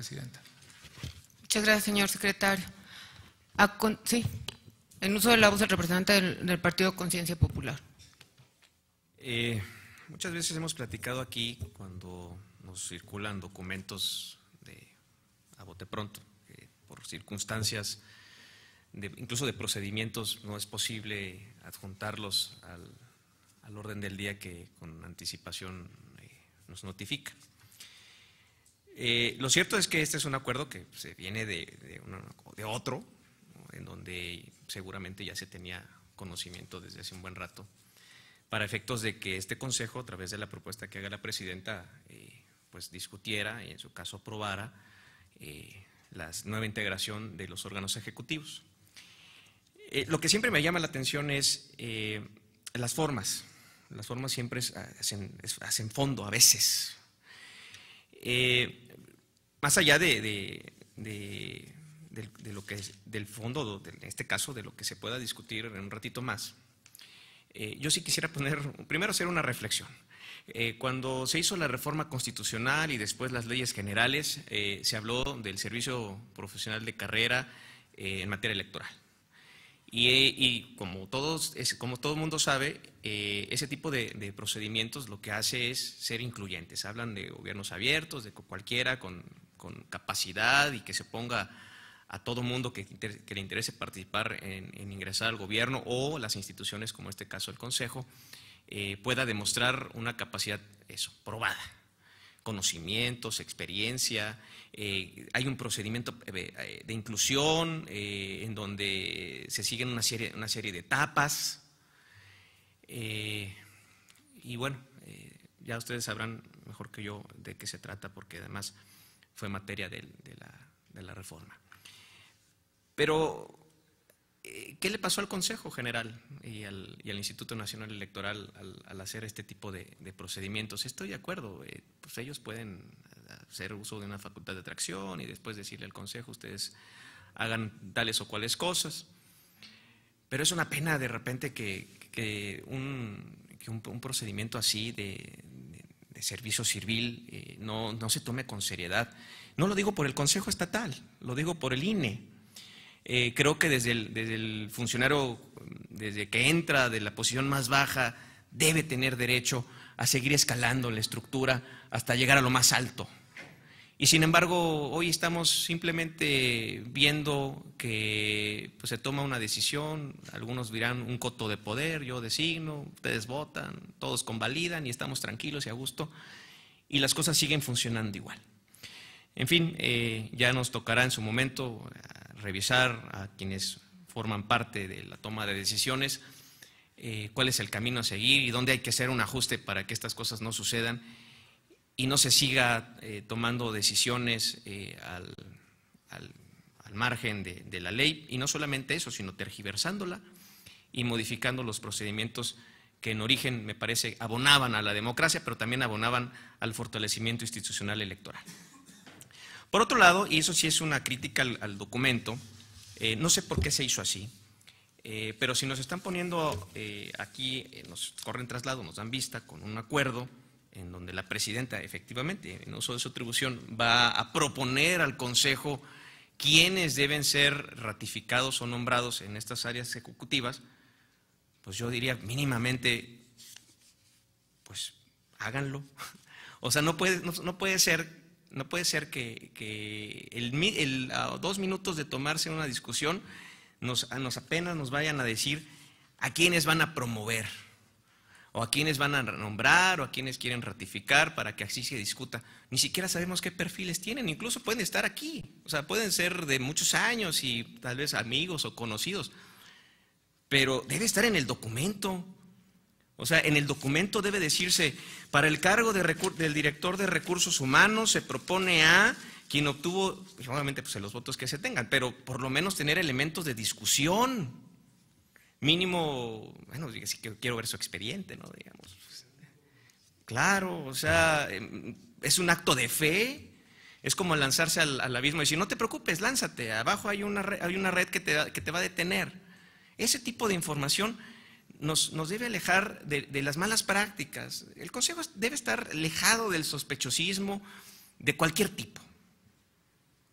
Presidenta. Muchas gracias, señor secretario. sí, en uso de la voz del representante del, Partido Conciencia Popular. Eh, muchas veces hemos platicado aquí cuando nos circulan documentos de, a bote pronto, que por circunstancias, incluso de procedimientos, no es posible adjuntarlos al, orden del día que con anticipación eh, nos notifica. Eh, lo cierto es que este es un acuerdo que se viene de, otro, en donde seguramente ya se tenía conocimiento desde hace un buen rato, para efectos de que este Consejo, a través de la propuesta que haga la presidenta, eh, pues discutiera y en su caso aprobara eh, la nueva integración de los órganos ejecutivos. lo que siempre me llama la atención es las formas. Las formas siempre hacen, fondo a veces más allá de, lo que del fondo, en este caso, de lo que se pueda discutir en un ratito más, eh, yo sí quisiera poner, primero hacer una reflexión. Eh, cuando se hizo la reforma constitucional y después las leyes generales, eh, se habló del servicio profesional de carrera en materia electoral. Y, como, todos, como todo el mundo sabe, ese tipo de, procedimientos lo que hace es ser incluyentes. Hablan de gobiernos abiertos, de cualquiera, con con capacidad y que se ponga a todo mundo que, le interese participar en, ingresar al gobierno o las instituciones, como en este caso el Consejo, eh, pueda demostrar una capacidad, eso, probada, conocimientos, experiencia. Eh, hay un procedimiento eh, de inclusión en donde se siguen una serie, una serie de etapas. y bueno, ya ustedes sabrán mejor que yo de qué se trata, porque además fue materia de, la, reforma. Pero, eh, ¿qué le pasó al Consejo General y al, Instituto Nacional Electoral al, hacer este tipo de, procedimientos? Estoy de acuerdo, eh, pues ellos pueden hacer uso de una facultad de atracción y después decirle al Consejo, ustedes hagan tales o cuales cosas. Pero es una pena de repente que, un, procedimiento así de, servicio civil eh, no, no, se tome con seriedad. No lo digo por el Consejo Estatal, lo digo por el INE. Eh, creo que desde desde el funcionario, desde que entra de la posición más baja, debe tener derecho a seguir escalando la estructura hasta llegar a lo más alto, y sin embargo, hoy estamos simplemente viendo que pues, se toma una decisión, algunos dirán un coto de poder, yo designo, ustedes votan, todos convalidan y estamos tranquilos y a gusto, y las cosas siguen funcionando igual. En fin, eh, ya nos tocará en su momento eh, revisar a quienes forman parte de la toma de decisiones, eh, cuál es el camino a seguir y dónde hay que hacer un ajuste para que estas cosas no sucedan y no se siga eh, tomando decisiones eh, al, margen de, la ley, y no solamente eso, sino tergiversándola y modificando los procedimientos que en origen, me parece, abonaban a la democracia, pero también abonaban al fortalecimiento institucional electoral. Por otro lado, y eso sí es una crítica al, documento, eh, no sé por qué se hizo así, pero si nos están poniendo aquí, nos corren traslado, nos dan vista con un acuerdo, en donde la presidenta, efectivamente, en uso de su atribución, va a proponer al Consejo quiénes deben ser ratificados o nombrados en estas áreas ejecutivas, pues yo diría mínimamente, pues háganlo. O sea, no puede, no, puede ser, no puede ser que, el, a dos minutos de tomarse una discusión nos, nos apenas nos vayan a decir a quiénes van a promover o a quienes van a nombrar, o a quienes quieren ratificar para que así se discuta. Ni siquiera sabemos qué perfiles tienen, incluso pueden estar aquí, o sea, pueden ser de muchos años y tal vez amigos o conocidos, pero debe estar en el documento. O sea, en el documento debe decirse, para el cargo de del director de recursos humanos se propone a quien obtuvo, pues, obviamente, pues, los votos que se tengan, pero por lo menos tener elementos de discusión. Mínimo, bueno, si quiero ver su expediente, ¿no? Digamos. Pues, claro, o sea, em, es un acto de fe. Es como lanzarse al, abismo y decir, no te preocupes, lánzate, abajo hay una red, hay una red que, te, va a detener. Ese tipo de información nos, debe alejar de, de, las malas prácticas. El consejo debe estar alejado del sospechosismo de cualquier tipo.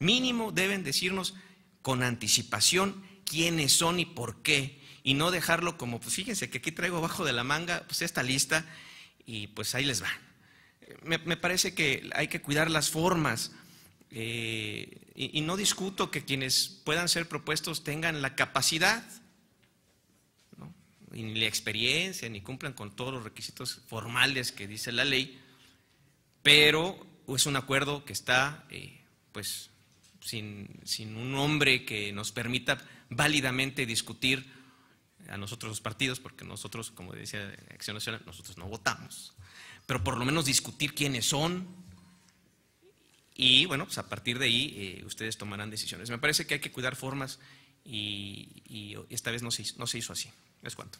Mínimo deben decirnos con anticipación quiénes son y por qué y no dejarlo como, pues fíjense que aquí traigo abajo de la manga, pues, esta lista y pues ahí les va. Me, parece que hay que cuidar las formas eh, y, no discuto que quienes puedan ser propuestos tengan la capacidad ni la experiencia, ni cumplan con todos los requisitos formales que dice la ley, pero es un acuerdo que está, eh, pues, sin, sin un hombre que nos permita válidamente discutir a nosotros los partidos, porque nosotros, como decía Acción Nacional, nosotros no votamos, pero por lo menos discutir quiénes son y bueno, pues a partir de ahí eh, ustedes tomarán decisiones. Me parece que hay que cuidar formas y, esta vez no se, hizo, no se hizo así. Es cuanto.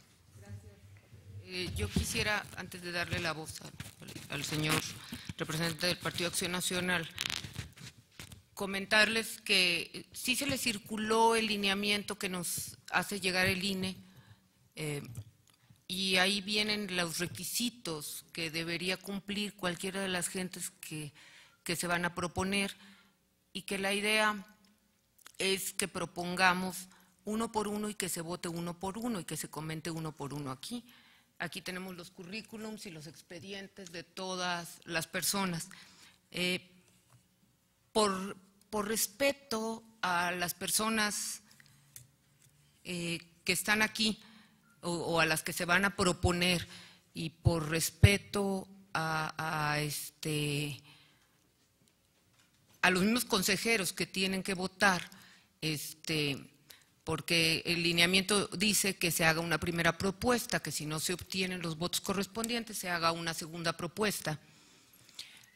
Eh, yo quisiera, antes de darle la voz al, al señor representante del Partido Acción Nacional, comentarles que sí se le circuló el lineamiento que nos hace llegar el INE eh, y ahí vienen los requisitos que debería cumplir cualquiera de las gentes que, se van a proponer y que la idea es que propongamos uno por uno y que se vote uno por uno y que se comente uno por uno aquí. Aquí tenemos los currículums y los expedientes de todas las personas. Eh, por, respeto a las personas eh, que están aquí, o, a las que se van a proponer y por respeto a, este, a los mismos consejeros que tienen que votar, este, porque el lineamiento dice que se haga una primera propuesta, que si no se obtienen los votos correspondientes se haga una segunda propuesta.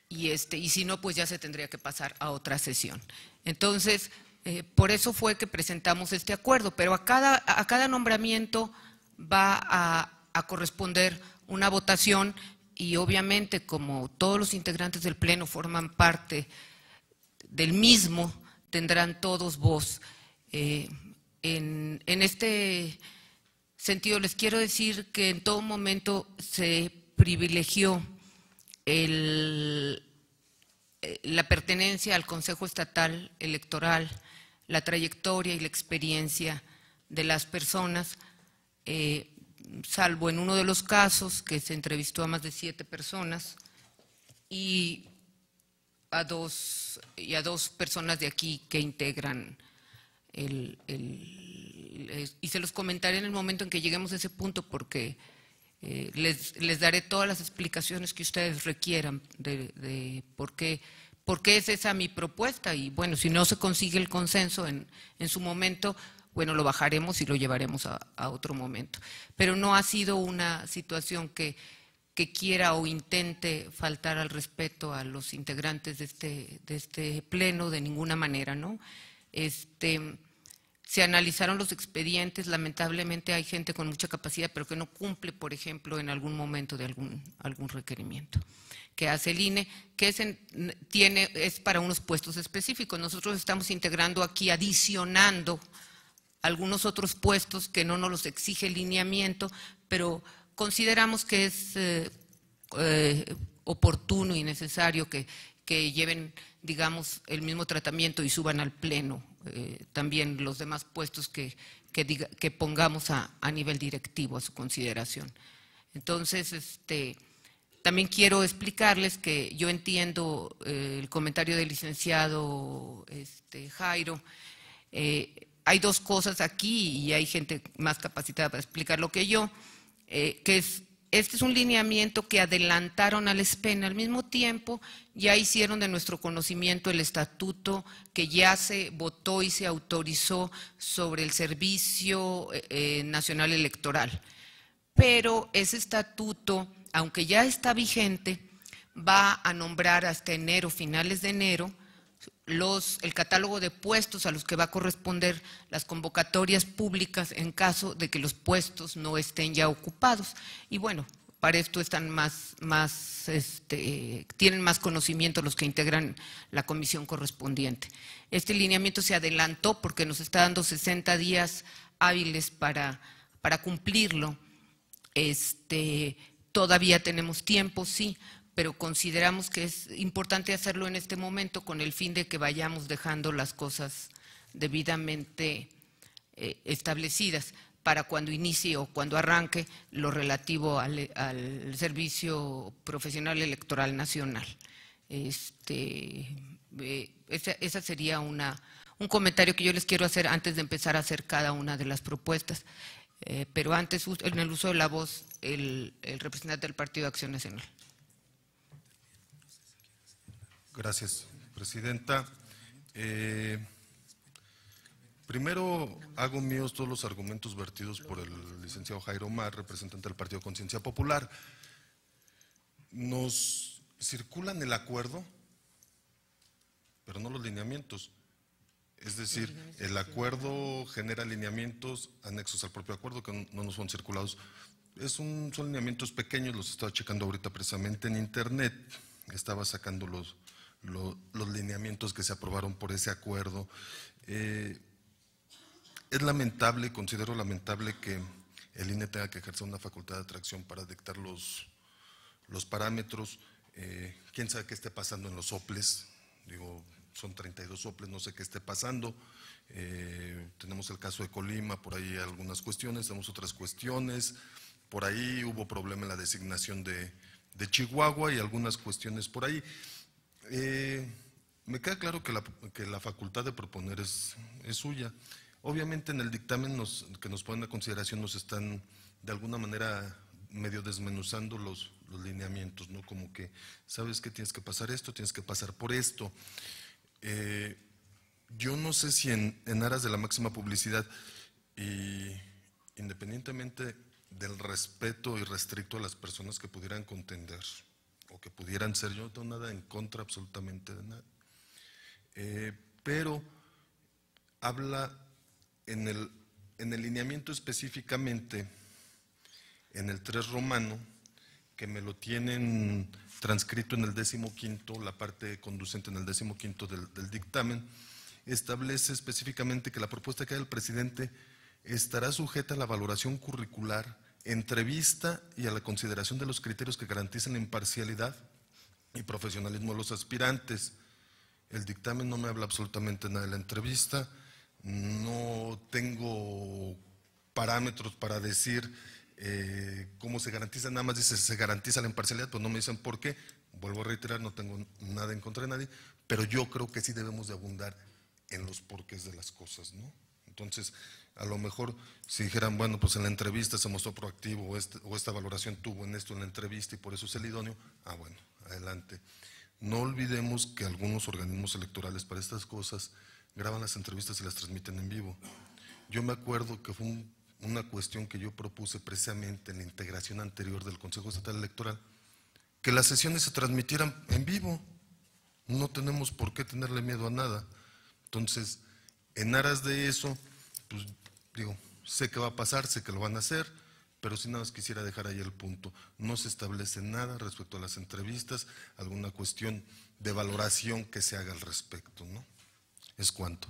Y, este, y si no, pues ya se tendría que pasar a otra sesión. Entonces, eh, por eso fue que presentamos este acuerdo, pero a a cada nombramiento va a, corresponder una votación y obviamente como todos los integrantes del Pleno forman parte del mismo, tendrán todos voz. Eh, en, este sentido les quiero decir que en todo momento se privilegió eh, la pertenencia al Consejo Estatal Electoral, la trayectoria y la experiencia de las personas eh, salvo en uno de los casos que se entrevistó a más de siete personas y a dos, y a dos personas de aquí que integran el, y se los comentaré en el momento en que lleguemos a ese punto porque eh, les, les, daré todas las explicaciones que ustedes requieran de, de por, qué, es esa mi propuesta y bueno, si no se consigue el consenso en, en su momento, bueno, lo bajaremos y lo llevaremos a, otro momento. Pero no ha sido una situación que, quiera o intente faltar al respeto a los integrantes este, de este, pleno de ninguna manera, ¿no? Este, se analizaron los expedientes, lamentablemente hay gente con mucha capacidad, pero que no cumple, por ejemplo, en algún momento de algún, requerimiento que hace el INE, que es para unos puestos específicos. Nosotros estamos integrando aquí, adicionando algunos otros puestos que no nos los exige el lineamiento, pero consideramos que es eh, eh, oportuno y necesario que, lleven, digamos, el mismo tratamiento y suban al pleno eh, también los demás puestos que, que, pongamos a, nivel directivo a su consideración. Entonces, este, también quiero explicarles que yo entiendo el comentario del licenciado este, Jairo hay dos cosas aquí y hay gente más capacitada para explicarlo que yo, eh, que es, este es un lineamiento que adelantaron al SPEN al mismo tiempo, ya hicieron de nuestro conocimiento el estatuto que ya se votó y se autorizó sobre el Servicio eh, eh, Nacional Electoral. Pero ese estatuto, aunque ya está vigente, va a nombrar hasta enero, finales de enero, el catálogo de puestos a los que va a corresponder las convocatorias públicas en caso de que los puestos no estén ya ocupados. Y bueno, para esto están más, este, tienen más conocimiento los que integran la comisión correspondiente. Este lineamiento se adelantó porque nos está dando 60 días hábiles para, cumplirlo. Este, todavía tenemos tiempo, sí, pero consideramos que es importante hacerlo en este momento con el fin de que vayamos dejando las cosas debidamente eh, establecidas para cuando inicie o cuando arranque lo relativo al, Servicio Profesional Electoral Nacional. Este, eh, esa, sería una, un comentario que yo les quiero hacer antes de empezar a hacer cada una de las propuestas. Eh, pero antes, en el uso de la voz, el, el representante del Partido de Acción Nacional. Gracias, Presidenta. Eh, primero hago míos todos los argumentos vertidos por el licenciado Jairo Mar, representante del Partido Conciencia Popular. Nos circulan el acuerdo, pero no los lineamientos. Es decir, el acuerdo genera lineamientos anexos al propio acuerdo que no nos son circulados. Es un, son lineamientos pequeños, los estaba checando ahorita precisamente en internet, estaba sacando los, los lineamientos que se aprobaron por ese acuerdo. Eh, es lamentable, considero lamentable que el INE tenga que ejercer una facultad de atracción para dictar los, los parámetros. Eh, ¿Quién sabe qué esté pasando en los soples? Digo, son 32 soples, no sé qué esté pasando. Eh, tenemos el caso de Colima, por ahí algunas cuestiones, tenemos otras cuestiones. Por ahí hubo problema en la designación de, de Chihuahua y algunas cuestiones por ahí. Eh, me queda claro que la, facultad de proponer es, suya. Obviamente en el dictamen que nos ponen a consideración nos están de alguna manera medio desmenuzando los, lineamientos, ¿no? Como que sabes que tienes que pasar esto, tienes que pasar por esto. Eh, yo no sé si en, aras de la máxima publicidad, y independientemente del respeto y restricto a las personas que pudieran contender, que pudieran ser. Yo no tengo nada en contra absolutamente de nada. Eh, pero habla en el, lineamiento específicamente, en el 3 romano, que me lo tienen transcrito en el décimo quinto, la parte conducente en el décimo quinto del, dictamen, establece específicamente que la propuesta que da el presidente estará sujeta a la valoración curricular entrevista y a la consideración de los criterios que garantizan la imparcialidad y profesionalismo de los aspirantes. El dictamen no me habla absolutamente nada de la entrevista, no tengo parámetros para decir eh, cómo se garantiza, nada más dice se garantiza la imparcialidad, pues no me dicen por qué, vuelvo a reiterar, no tengo nada en contra de nadie, pero yo creo que sí debemos de abundar en los porqués de las cosas, ¿no? Entonces, a lo mejor si dijeran, bueno, pues en la entrevista se mostró proactivo este, o, esta valoración tuvo en esto en la entrevista y por eso es el idóneo, ah, bueno, adelante. No olvidemos que algunos organismos electorales para estas cosas graban las entrevistas y las transmiten en vivo. Yo me acuerdo que fue una cuestión que yo propuse precisamente en la integración anterior del Consejo Estatal Electoral, que las sesiones se transmitieran en vivo. No tenemos por qué tenerle miedo a nada. Entonces, en aras de eso, pues Digo, sé que va a pasar, sé que lo van a hacer, pero si nada más quisiera dejar ahí el punto. No se establece nada respecto a las entrevistas, alguna cuestión de valoración que se haga al respecto, ¿no? Es cuanto.